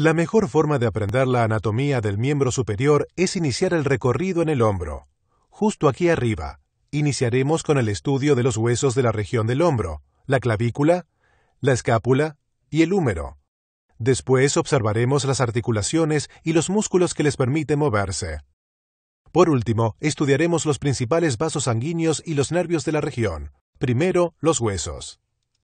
La mejor forma de aprender la anatomía del miembro superior es iniciar el recorrido en el hombro. Justo aquí arriba, iniciaremos con el estudio de los huesos de la región del hombro, la clavícula, la escápula y el húmero. Después observaremos las articulaciones y los músculos que les permiten moverse. Por último, estudiaremos los principales vasos sanguíneos y los nervios de la región. Primero, los huesos.